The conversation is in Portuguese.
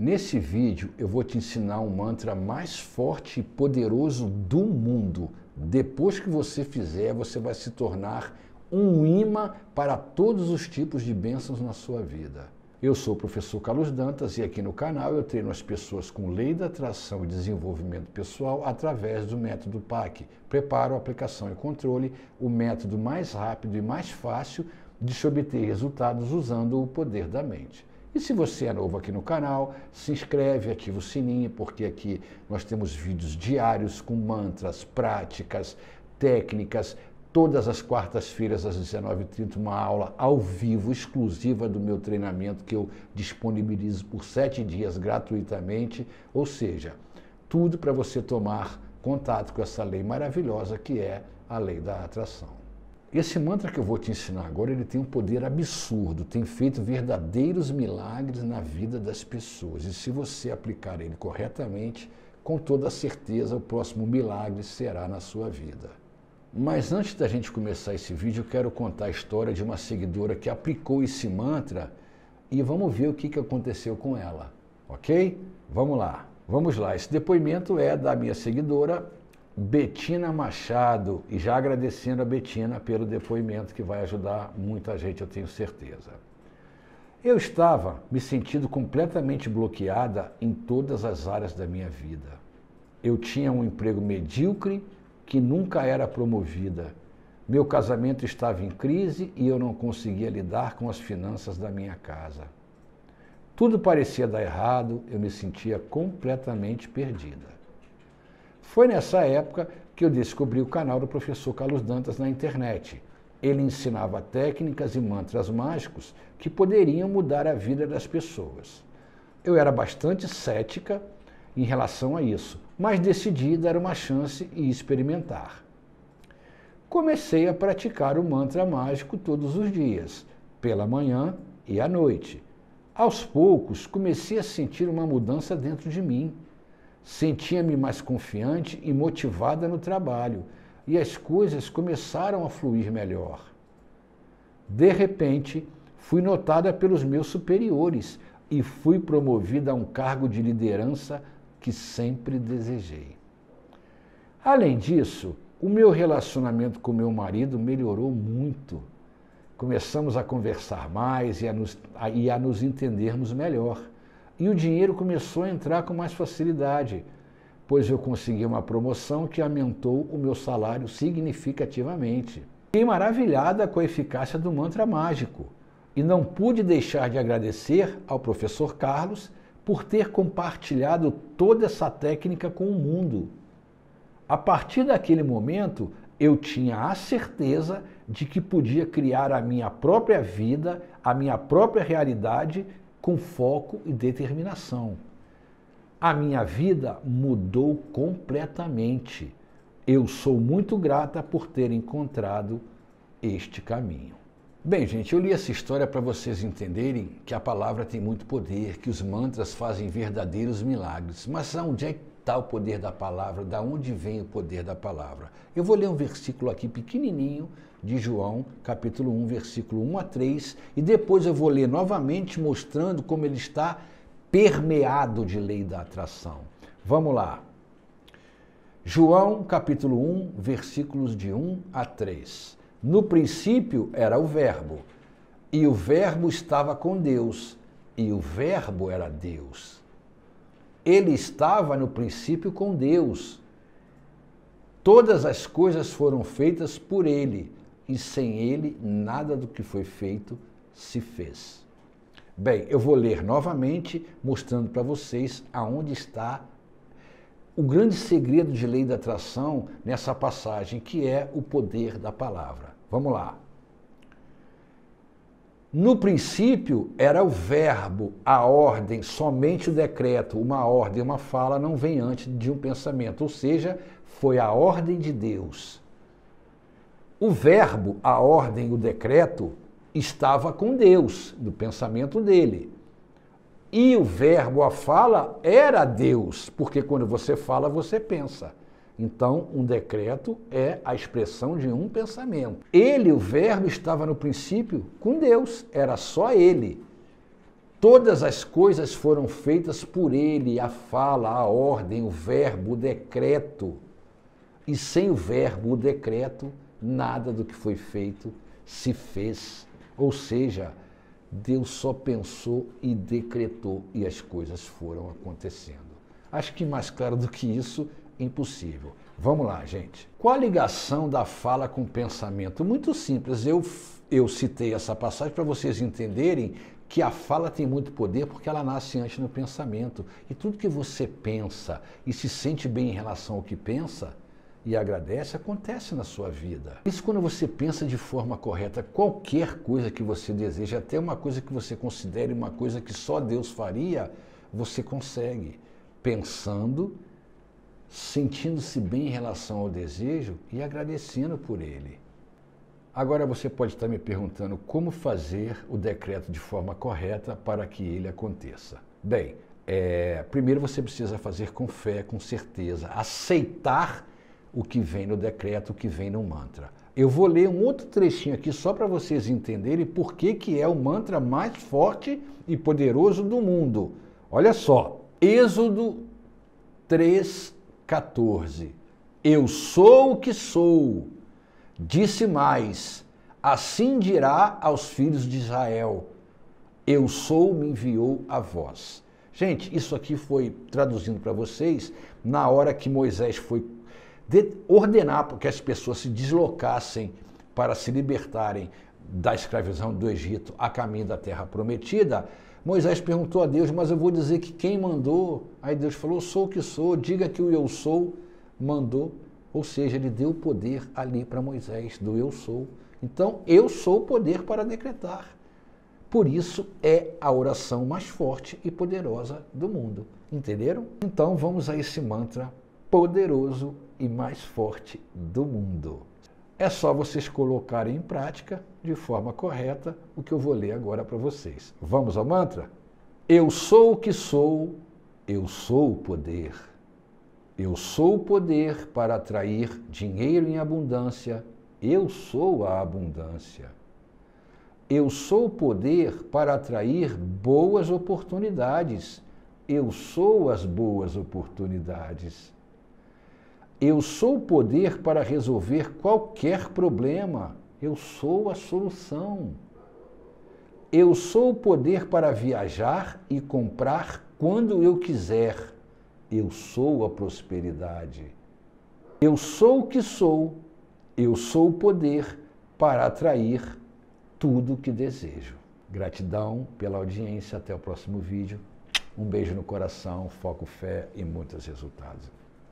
Nesse vídeo eu vou te ensinar um mantra mais forte e poderoso do mundo. Depois que você fizer, você vai se tornar um imã para todos os tipos de bênçãos na sua vida. Eu sou o professor Carlos Dantas e aqui no canal eu treino as pessoas com lei da atração e desenvolvimento pessoal através do método PAC. Preparo, aplicação e controle, o método mais rápido e mais fácil de se obter resultados usando o poder da mente. E se você é novo aqui no canal, se inscreve, ativa o sininho, porque aqui nós temos vídeos diários com mantras, práticas, técnicas, todas as quartas-feiras às 19h30, uma aula ao vivo, exclusiva do meu treinamento, que eu disponibilizo por sete dias gratuitamente. Ou seja, tudo para você tomar contato com essa lei maravilhosa que é a lei da atração. Esse mantra que eu vou te ensinar agora, ele tem um poder absurdo, tem feito verdadeiros milagres na vida das pessoas. E se você aplicar ele corretamente, com toda certeza o próximo milagre será na sua vida. Mas antes da gente começar esse vídeo, eu quero contar a história de uma seguidora que aplicou esse mantra e vamos ver o que, que aconteceu com ela, ok? Vamos lá, vamos lá. Esse depoimento é da minha seguidora Betina Machado, e já agradecendo a Betina pelo depoimento que vai ajudar muita gente, eu tenho certeza. Eu estava me sentindo completamente bloqueada em todas as áreas da minha vida. Eu tinha um emprego medíocre que nunca era promovida. Meu casamento estava em crise e eu não conseguia lidar com as finanças da minha casa. Tudo parecia dar errado, eu me sentia completamente perdida. Foi nessa época que eu descobri o canal do professor Carlos Dantas na internet. Ele ensinava técnicas e mantras mágicos que poderiam mudar a vida das pessoas. Eu era bastante cética em relação a isso, mas decidi dar uma chance e experimentar. Comecei a praticar o mantra mágico todos os dias, pela manhã e à noite. Aos poucos, comecei a sentir uma mudança dentro de mim Sentia-me mais confiante e motivada no trabalho, e as coisas começaram a fluir melhor. De repente, fui notada pelos meus superiores e fui promovida a um cargo de liderança que sempre desejei. Além disso, o meu relacionamento com meu marido melhorou muito. Começamos a conversar mais e a nos, a, e a nos entendermos melhor. E o dinheiro começou a entrar com mais facilidade, pois eu consegui uma promoção que aumentou o meu salário significativamente. Fiquei maravilhada com a eficácia do mantra mágico e não pude deixar de agradecer ao professor Carlos por ter compartilhado toda essa técnica com o mundo. A partir daquele momento, eu tinha a certeza de que podia criar a minha própria vida, a minha própria realidade com foco e determinação. A minha vida mudou completamente. Eu sou muito grata por ter encontrado este caminho. Bem, gente, eu li essa história para vocês entenderem que a palavra tem muito poder, que os mantras fazem verdadeiros milagres. Mas onde é está o poder da palavra, da onde vem o poder da palavra. Eu vou ler um versículo aqui pequenininho de João, capítulo 1, versículo 1 a 3, e depois eu vou ler novamente mostrando como ele está permeado de lei da atração. Vamos lá. João, capítulo 1, versículos de 1 a 3. No princípio era o Verbo, e o Verbo estava com Deus, e o Verbo era Deus. Ele estava no princípio com Deus. Todas as coisas foram feitas por ele, e sem ele nada do que foi feito se fez. Bem, eu vou ler novamente, mostrando para vocês aonde está o grande segredo de lei da atração nessa passagem, que é o poder da palavra. Vamos lá. No princípio, era o verbo, a ordem, somente o decreto. Uma ordem, uma fala não vem antes de um pensamento, ou seja, foi a ordem de Deus. O verbo, a ordem, o decreto, estava com Deus, no pensamento dele. E o verbo, a fala, era Deus, porque quando você fala, você pensa. Então, um decreto é a expressão de um pensamento. Ele, o Verbo, estava no princípio com Deus, era só ele. Todas as coisas foram feitas por ele, a fala, a ordem, o verbo, o decreto. E sem o verbo, o decreto, nada do que foi feito se fez. Ou seja, Deus só pensou e decretou e as coisas foram acontecendo. Acho que mais claro do que isso impossível. Vamos lá, gente. Qual a ligação da fala com o pensamento? Muito simples. Eu, eu citei essa passagem para vocês entenderem que a fala tem muito poder porque ela nasce antes no pensamento. E tudo que você pensa e se sente bem em relação ao que pensa e agradece, acontece na sua vida. Isso quando você pensa de forma correta, qualquer coisa que você deseja, até uma coisa que você considere uma coisa que só Deus faria, você consegue pensando sentindo-se bem em relação ao desejo e agradecendo por ele. Agora você pode estar me perguntando como fazer o decreto de forma correta para que ele aconteça. Bem, é, primeiro você precisa fazer com fé, com certeza, aceitar o que vem no decreto, o que vem no mantra. Eu vou ler um outro trechinho aqui só para vocês entenderem por que, que é o mantra mais forte e poderoso do mundo. Olha só, Êxodo 3, 14: Eu sou o que sou. Disse mais: Assim dirá aos filhos de Israel: Eu sou, me enviou a vós. Gente, isso aqui foi traduzindo para vocês na hora que Moisés foi ordenar para que as pessoas se deslocassem para se libertarem da escravização do Egito a caminho da terra prometida. Moisés perguntou a Deus, mas eu vou dizer que quem mandou? Aí Deus falou, sou o que sou, diga que o eu sou mandou. Ou seja, ele deu poder ali para Moisés, do eu sou. Então, eu sou o poder para decretar. Por isso é a oração mais forte e poderosa do mundo. Entenderam? Então vamos a esse mantra poderoso e mais forte do mundo. É só vocês colocarem em prática de forma correta o que eu vou ler agora para vocês. Vamos ao mantra? Eu sou o que sou, eu sou o poder. Eu sou o poder para atrair dinheiro em abundância, eu sou a abundância. Eu sou o poder para atrair boas oportunidades, eu sou as boas oportunidades. Eu sou o poder para resolver qualquer problema. Eu sou a solução. Eu sou o poder para viajar e comprar quando eu quiser. Eu sou a prosperidade. Eu sou o que sou. Eu sou o poder para atrair tudo o que desejo. Gratidão pela audiência. Até o próximo vídeo. Um beijo no coração, foco, fé e muitos resultados.